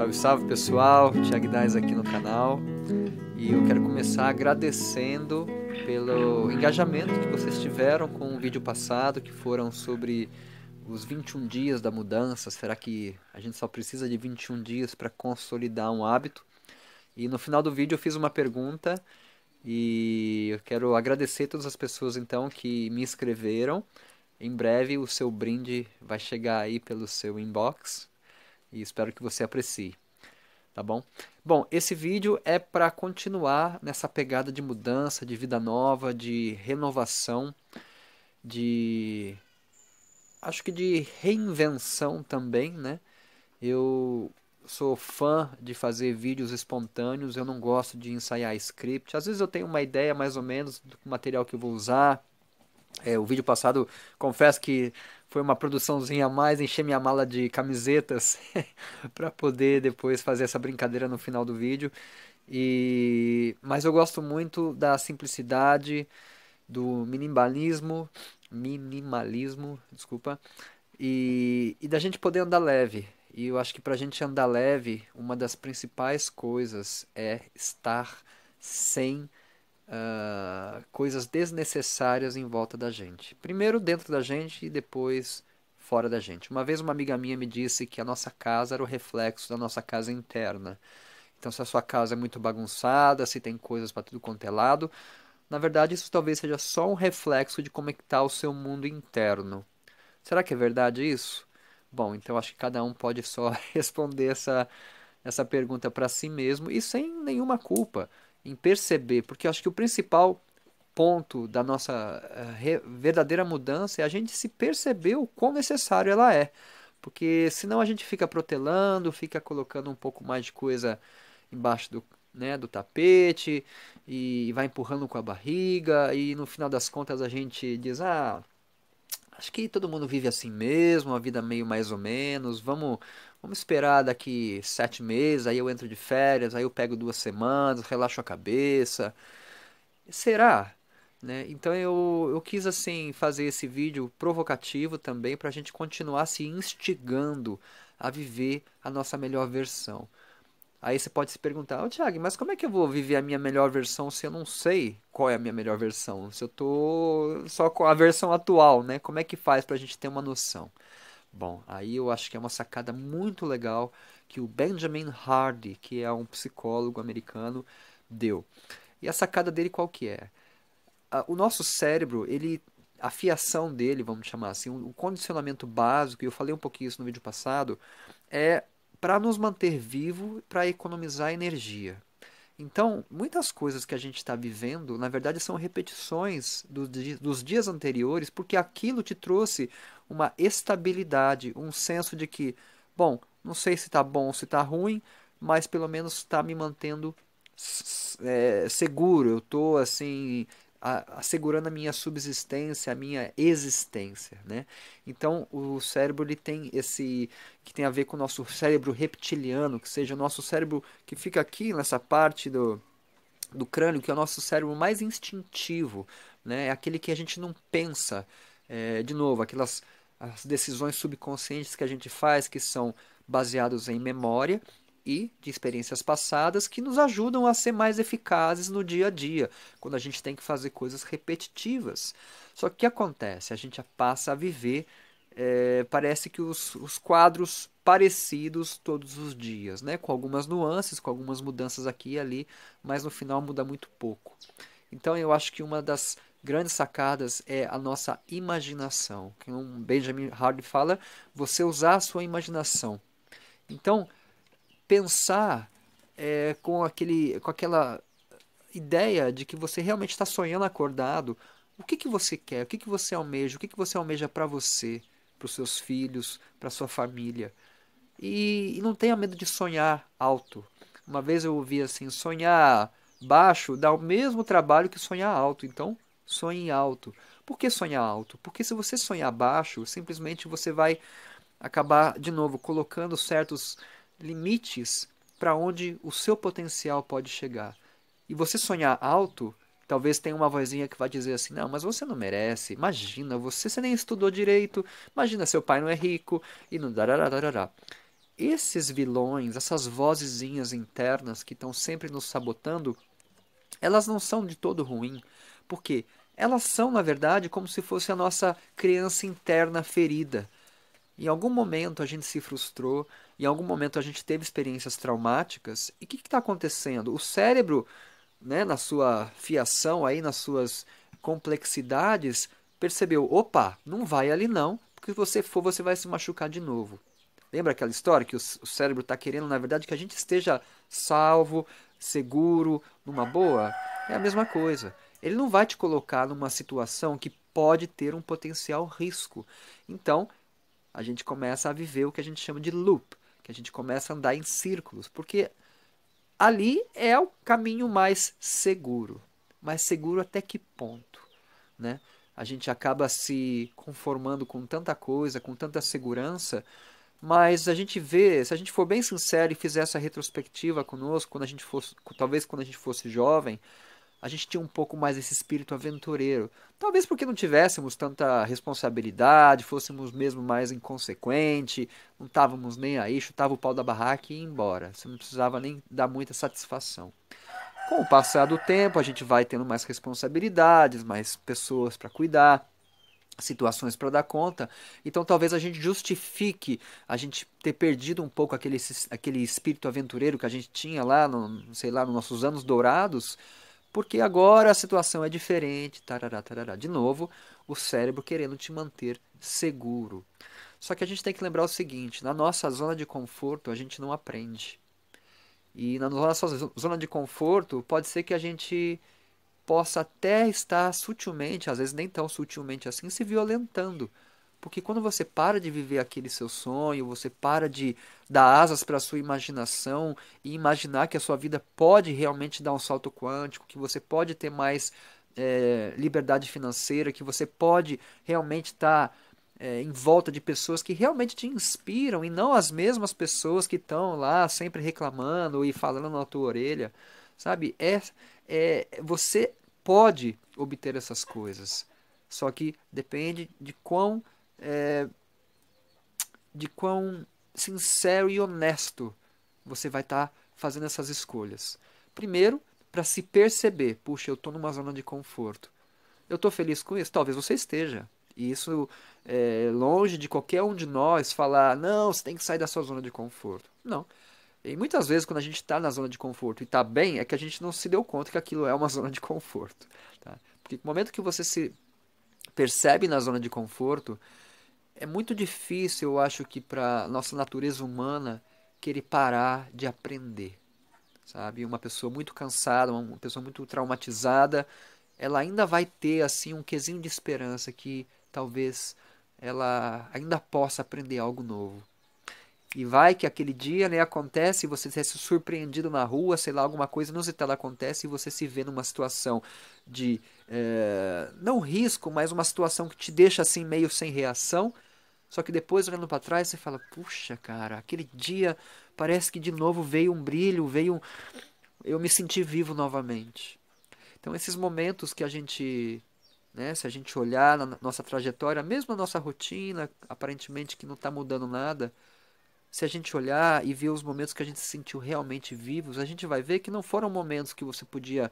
Salve, salve pessoal, Thiago Dais aqui no canal. E eu quero começar agradecendo pelo engajamento que vocês tiveram com o vídeo passado, que foram sobre os 21 dias da mudança. Será que a gente só precisa de 21 dias para consolidar um hábito? E no final do vídeo eu fiz uma pergunta e eu quero agradecer todas as pessoas então que me inscreveram Em breve o seu brinde vai chegar aí pelo seu inbox e espero que você aprecie tá bom? Bom, esse vídeo é para continuar nessa pegada de mudança, de vida nova, de renovação, de acho que de reinvenção também, né? Eu sou fã de fazer vídeos espontâneos, eu não gosto de ensaiar script. Às vezes eu tenho uma ideia mais ou menos do material que eu vou usar, é, o vídeo passado, confesso que foi uma produçãozinha a mais, encher minha mala de camisetas para poder depois fazer essa brincadeira no final do vídeo. E mas eu gosto muito da simplicidade, do minimalismo, minimalismo, desculpa, e, e da gente poder andar leve. E eu acho que para a gente andar leve, uma das principais coisas é estar sem uh, coisas desnecessárias em volta da gente. Primeiro dentro da gente e depois fora da gente. Uma vez uma amiga minha me disse que a nossa casa era o reflexo da nossa casa interna. Então, se a sua casa é muito bagunçada, se tem coisas para tudo quanto é lado, na verdade, isso talvez seja só um reflexo de como é que está o seu mundo interno. Será que é verdade isso? Bom, então acho que cada um pode só responder essa, essa pergunta para si mesmo e sem nenhuma culpa em perceber, porque eu acho que o principal ponto da nossa eh, verdadeira mudança é a gente se perceber o quão necessário ela é. Porque senão a gente fica protelando, fica colocando um pouco mais de coisa embaixo do, né, do tapete e vai empurrando com a barriga e no final das contas a gente diz: "Ah, acho que todo mundo vive assim mesmo, a vida meio mais ou menos. Vamos, vamos esperar daqui sete meses, aí eu entro de férias, aí eu pego duas semanas, relaxo a cabeça. Será? Né? Então eu, eu quis assim fazer esse vídeo provocativo também para a gente continuar se instigando a viver a nossa melhor versão. Aí você pode se perguntar, ô oh, Thiago, mas como é que eu vou viver a minha melhor versão se eu não sei qual é a minha melhor versão? Se eu tô só com a versão atual, né? Como é que faz pra gente ter uma noção? Bom, aí eu acho que é uma sacada muito legal que o Benjamin Hardy, que é um psicólogo americano, deu. E a sacada dele qual que é? O nosso cérebro, ele a fiação dele, vamos chamar assim, o condicionamento básico, e eu falei um pouquinho isso no vídeo passado, é para nos manter vivo, para economizar energia. Então, muitas coisas que a gente está vivendo, na verdade, são repetições dos dos dias anteriores, porque aquilo te trouxe uma estabilidade, um senso de que, bom, não sei se está bom ou se está ruim, mas pelo menos está me mantendo é, seguro, eu estou assim a, assegurando a minha subsistência, a minha existência, né? Então o cérebro ele tem esse que tem a ver com o nosso cérebro reptiliano, que seja o nosso cérebro que fica aqui nessa parte do do crânio, que é o nosso cérebro mais instintivo, né? É aquele que a gente não pensa, é, de novo, aquelas as decisões subconscientes que a gente faz que são baseadas em memória e de experiências passadas que nos ajudam a ser mais eficazes no dia a dia, quando a gente tem que fazer coisas repetitivas. Só que o que acontece? A gente passa a viver, é, parece que os, os quadros parecidos todos os dias, né? com algumas nuances, com algumas mudanças aqui e ali, mas no final muda muito pouco. Então eu acho que uma das grandes sacadas é a nossa imaginação. Que um Benjamin Hardy fala, você usar a sua imaginação. Então, pensar é, com, aquele, com aquela ideia de que você realmente está sonhando acordado. O que, que você quer? O que, que você almeja? O que, que você almeja para você, para os seus filhos, para sua família? E, e, não tenha medo de sonhar alto. Uma vez eu ouvi assim: sonhar baixo dá o mesmo trabalho que sonhar alto. Então, sonhe alto. Por que sonhar alto? Porque se você sonhar baixo, simplesmente você vai acabar de novo colocando certos limites para onde o seu potencial pode chegar. E você sonhar alto, talvez tenha uma vozinha que vai dizer assim: "Não, mas você não merece. Imagina, você, você nem estudou direito. Imagina seu pai não é rico e não dará. Esses vilões, essas vozezinhas internas que estão sempre nos sabotando, elas não são de todo ruim, porque elas são, na verdade, como se fosse a nossa criança interna ferida. Em algum momento a gente se frustrou, em algum momento a gente teve experiências traumáticas. E o que está acontecendo? O cérebro, né, na sua fiação, aí, nas suas complexidades, percebeu: opa, não vai ali não, porque se você for, você vai se machucar de novo. Lembra aquela história que o cérebro está querendo, na verdade, que a gente esteja salvo, seguro, numa boa? É a mesma coisa. Ele não vai te colocar numa situação que pode ter um potencial risco. Então, a gente começa a viver o que a gente chama de loop que a gente começa a andar em círculos, porque ali é o caminho mais seguro. mais seguro até que ponto, né? A gente acaba se conformando com tanta coisa, com tanta segurança, mas a gente vê, se a gente for bem sincero e fizer essa retrospectiva conosco, quando a gente fosse, talvez quando a gente fosse jovem, a gente tinha um pouco mais esse espírito aventureiro. Talvez porque não tivéssemos tanta responsabilidade, fôssemos mesmo mais inconsequente, não estávamos nem aí, chutava o pau da barraca e ia embora. Você não precisava nem dar muita satisfação. Com o passar do tempo, a gente vai tendo mais responsabilidades, mais pessoas para cuidar, situações para dar conta. Então talvez a gente justifique a gente ter perdido um pouco aquele, aquele espírito aventureiro que a gente tinha lá, no, sei lá, nos nossos anos dourados porque agora a situação é diferente, tarará, tarará. De novo, o cérebro querendo te manter seguro. Só que a gente tem que lembrar o seguinte: na nossa zona de conforto a gente não aprende. E na nossa zona de conforto pode ser que a gente possa até estar sutilmente, às vezes nem tão sutilmente assim, se violentando porque quando você para de viver aquele seu sonho, você para de dar asas para a sua imaginação e imaginar que a sua vida pode realmente dar um salto quântico, que você pode ter mais é, liberdade financeira, que você pode realmente estar tá, é, em volta de pessoas que realmente te inspiram e não as mesmas pessoas que estão lá sempre reclamando e falando na tua orelha, sabe? É, é, você pode obter essas coisas, só que depende de quão é, de quão sincero e honesto você vai estar tá fazendo essas escolhas. Primeiro, para se perceber, puxa, eu estou numa zona de conforto. Eu estou feliz com isso? Talvez você esteja. E isso é longe de qualquer um de nós falar, não, você tem que sair da sua zona de conforto. Não. E muitas vezes, quando a gente está na zona de conforto e está bem, é que a gente não se deu conta que aquilo é uma zona de conforto. Tá? Porque no momento que você se percebe na zona de conforto, é muito difícil, eu acho que para nossa natureza humana querer parar de aprender. Sabe? Uma pessoa muito cansada, uma pessoa muito traumatizada, ela ainda vai ter assim um quesinho de esperança que talvez ela ainda possa aprender algo novo. E vai que aquele dia né, acontece e você é surpreendido na rua, sei lá, alguma coisa inusitada acontece e você se vê numa situação de. É, não risco, mas uma situação que te deixa assim meio sem reação. Só que depois, olhando para trás, você fala: puxa, cara, aquele dia parece que de novo veio um brilho, veio um... Eu me senti vivo novamente. Então, esses momentos que a gente, né, se a gente olhar na nossa trajetória, mesmo a nossa rotina, aparentemente que não está mudando nada, se a gente olhar e ver os momentos que a gente se sentiu realmente vivos, a gente vai ver que não foram momentos que você podia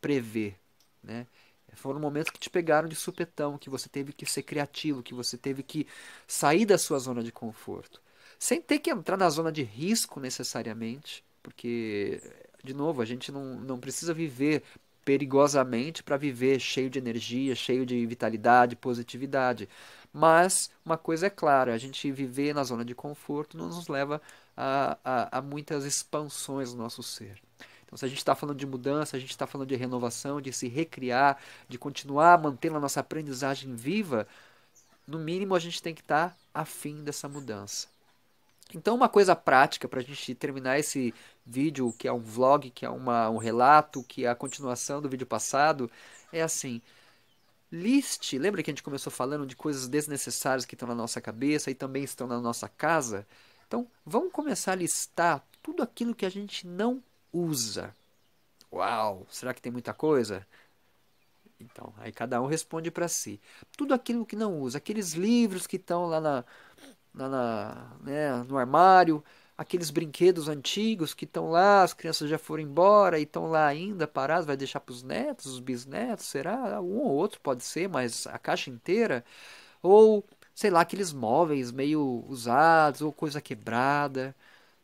prever, né? Foram momentos que te pegaram de supetão, que você teve que ser criativo, que você teve que sair da sua zona de conforto. Sem ter que entrar na zona de risco necessariamente, porque, de novo, a gente não, não precisa viver perigosamente para viver cheio de energia, cheio de vitalidade, positividade. Mas uma coisa é clara: a gente viver na zona de conforto não nos leva a, a, a muitas expansões do nosso ser. Então, se a gente está falando de mudança, a gente está falando de renovação, de se recriar, de continuar mantendo a nossa aprendizagem viva, no mínimo a gente tem que estar tá afim dessa mudança. Então, uma coisa prática para a gente terminar esse vídeo, que é um vlog, que é uma, um relato, que é a continuação do vídeo passado, é assim: liste. Lembra que a gente começou falando de coisas desnecessárias que estão na nossa cabeça e também estão na nossa casa? Então, vamos começar a listar tudo aquilo que a gente não usa. Uau, será que tem muita coisa? Então, aí cada um responde para si. Tudo aquilo que não usa, aqueles livros que estão lá, na, na, né, no armário, aqueles brinquedos antigos que estão lá, as crianças já foram embora e estão lá ainda parados, vai deixar para os netos, os bisnetos, será? Um ou outro pode ser, mas a caixa inteira. Ou, sei lá, aqueles móveis meio usados ou coisa quebrada.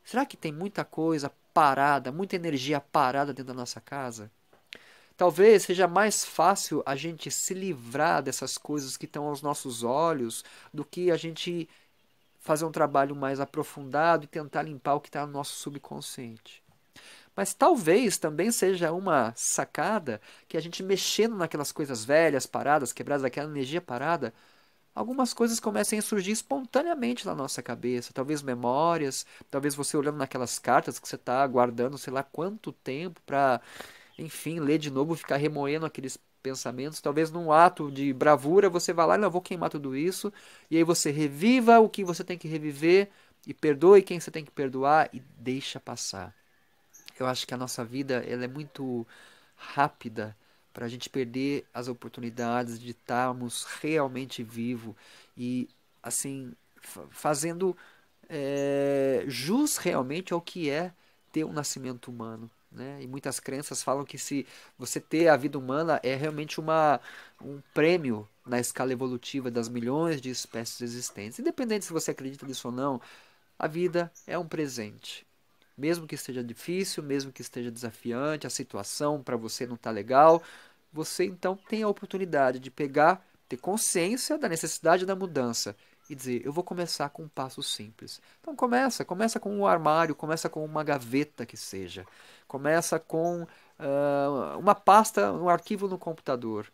Será que tem muita coisa parada, muita energia parada dentro da nossa casa, talvez seja mais fácil a gente se livrar dessas coisas que estão aos nossos olhos do que a gente fazer um trabalho mais aprofundado e tentar limpar o que está no nosso subconsciente. Mas talvez também seja uma sacada que a gente mexendo naquelas coisas velhas, paradas, quebradas, aquela energia parada, algumas coisas comecem a surgir espontaneamente na nossa cabeça. Talvez memórias, talvez você olhando naquelas cartas que você está guardando, sei lá quanto tempo para, enfim, ler de novo, ficar remoendo aqueles pensamentos. Talvez num ato de bravura você vá lá, e não, vou queimar tudo isso. E aí você reviva o que você tem que reviver e perdoe quem você tem que perdoar e deixa passar. Eu acho que a nossa vida ela é muito rápida para a gente perder as oportunidades de estarmos realmente vivo e assim fazendo é, jus realmente ao que é ter um nascimento humano. Né? E muitas crenças falam que se você ter a vida humana é realmente uma, um prêmio na escala evolutiva das milhões de espécies existentes. Independente se você acredita nisso ou não, a vida é um presente. Mesmo que esteja difícil, mesmo que esteja desafiante, a situação para você não está legal, você então tem a oportunidade de pegar, ter consciência da necessidade da mudança e dizer, eu vou começar com um passo simples. Então começa, começa com um armário, começa com uma gaveta que seja, começa com uh, uma pasta, um arquivo no computador.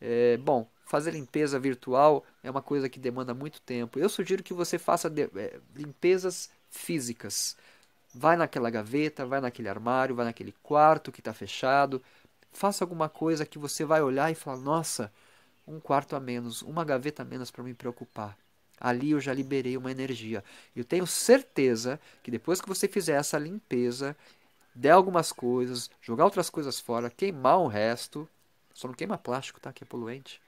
É, bom, fazer limpeza virtual é uma coisa que demanda muito tempo. Eu sugiro que você faça de, é, limpezas físicas. Vai naquela gaveta, vai naquele armário, vai naquele quarto que está fechado, Faça alguma coisa que você vai olhar e falar: nossa, um quarto a menos, uma gaveta a menos para me preocupar. Ali eu já liberei uma energia. Eu tenho certeza que depois que você fizer essa limpeza, der algumas coisas, jogar outras coisas fora, queimar o resto, só não queima plástico, tá? Que é poluente.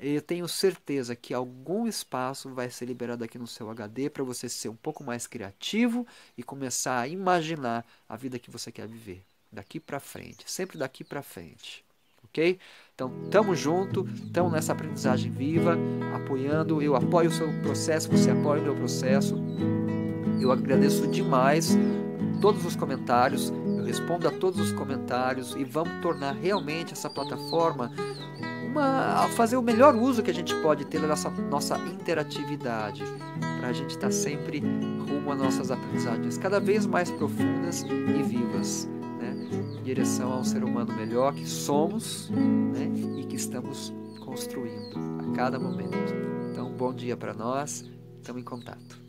Eu tenho certeza que algum espaço vai ser liberado aqui no seu HD para você ser um pouco mais criativo e começar a imaginar a vida que você quer viver daqui para frente, sempre daqui para frente, ok? Então, tamo junto, tamo nessa aprendizagem viva, apoiando, eu apoio o seu processo, você apoia o meu processo. Eu agradeço demais todos os comentários, eu respondo a todos os comentários e vamos tornar realmente essa plataforma uma fazer o melhor uso que a gente pode ter dessa nossa interatividade, para a gente estar tá sempre rumo a nossas aprendizagens cada vez mais profundas e vivas direção a um ser humano melhor que somos né, e que estamos construindo a cada momento. Então, bom dia para nós, estamos em contato.